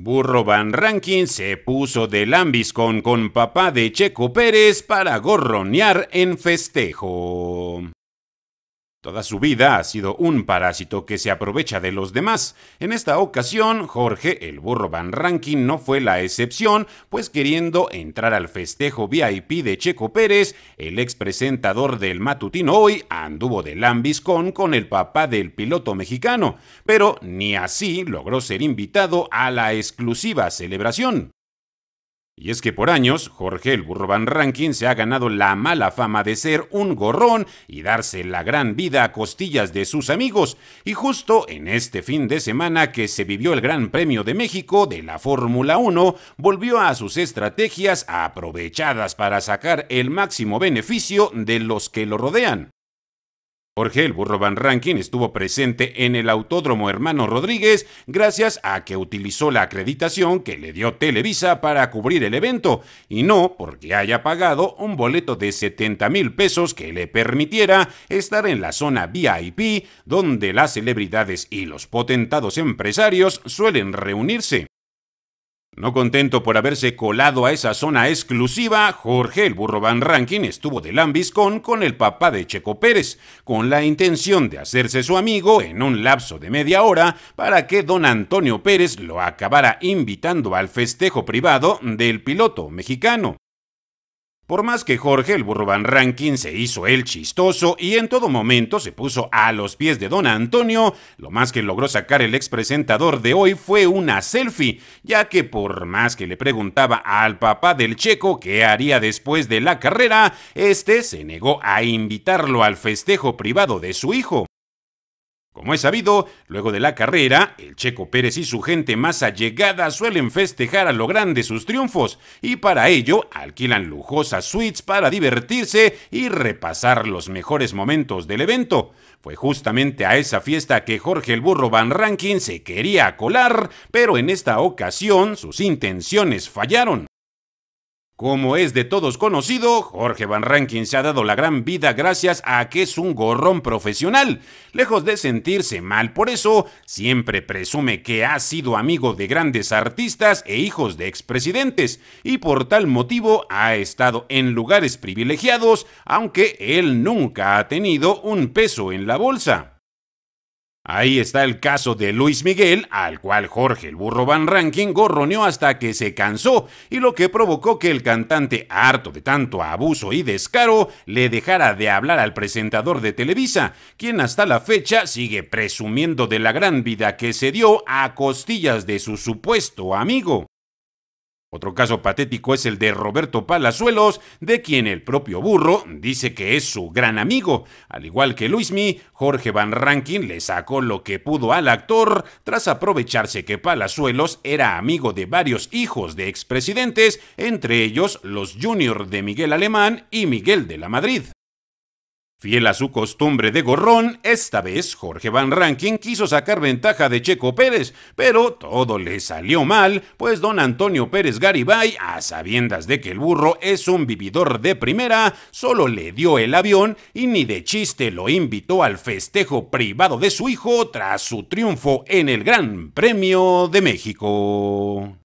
Burro Van Rankin se puso de lambiscón con papá de Checo Pérez para gorronear en festejo. Toda su vida ha sido un parásito que se aprovecha de los demás. En esta ocasión, Jorge, el burro Van Ranking, no fue la excepción, pues queriendo entrar al festejo VIP de Checo Pérez, el ex presentador del matutino hoy anduvo de lambiscón con el papá del piloto mexicano, pero ni así logró ser invitado a la exclusiva celebración. Y es que por años, Jorge el Burro Rankin se ha ganado la mala fama de ser un gorrón y darse la gran vida a costillas de sus amigos. Y justo en este fin de semana que se vivió el Gran Premio de México de la Fórmula 1, volvió a sus estrategias aprovechadas para sacar el máximo beneficio de los que lo rodean. Jorge el Burro Van Rankin estuvo presente en el Autódromo Hermano Rodríguez gracias a que utilizó la acreditación que le dio Televisa para cubrir el evento y no porque haya pagado un boleto de 70 mil pesos que le permitiera estar en la zona VIP donde las celebridades y los potentados empresarios suelen reunirse. No contento por haberse colado a esa zona exclusiva, Jorge el Burro Van Rankin estuvo de lambiscón con el papá de Checo Pérez, con la intención de hacerse su amigo en un lapso de media hora para que don Antonio Pérez lo acabara invitando al festejo privado del piloto mexicano. Por más que Jorge el Burro Van Rankin se hizo el chistoso y en todo momento se puso a los pies de don Antonio, lo más que logró sacar el expresentador de hoy fue una selfie, ya que por más que le preguntaba al papá del checo qué haría después de la carrera, este se negó a invitarlo al festejo privado de su hijo. Como es sabido, luego de la carrera, el Checo Pérez y su gente más allegada suelen festejar a lo grande sus triunfos y para ello alquilan lujosas suites para divertirse y repasar los mejores momentos del evento. Fue justamente a esa fiesta que Jorge el Burro Van Rankin se quería colar, pero en esta ocasión sus intenciones fallaron. Como es de todos conocido, Jorge Van Rankin se ha dado la gran vida gracias a que es un gorrón profesional. Lejos de sentirse mal por eso, siempre presume que ha sido amigo de grandes artistas e hijos de expresidentes, y por tal motivo ha estado en lugares privilegiados, aunque él nunca ha tenido un peso en la bolsa. Ahí está el caso de Luis Miguel, al cual Jorge el Burro Van Ranking gorroneó hasta que se cansó y lo que provocó que el cantante, harto de tanto abuso y descaro, le dejara de hablar al presentador de Televisa, quien hasta la fecha sigue presumiendo de la gran vida que se dio a costillas de su supuesto amigo. Otro caso patético es el de Roberto Palazuelos, de quien el propio burro dice que es su gran amigo. Al igual que Luismi, Jorge Van Rankin le sacó lo que pudo al actor tras aprovecharse que Palazuelos era amigo de varios hijos de expresidentes, entre ellos los Junior de Miguel Alemán y Miguel de la Madrid. Fiel a su costumbre de gorrón, esta vez Jorge Van Rankin quiso sacar ventaja de Checo Pérez, pero todo le salió mal, pues don Antonio Pérez Garibay, a sabiendas de que el burro es un vividor de primera, solo le dio el avión y ni de chiste lo invitó al festejo privado de su hijo tras su triunfo en el Gran Premio de México.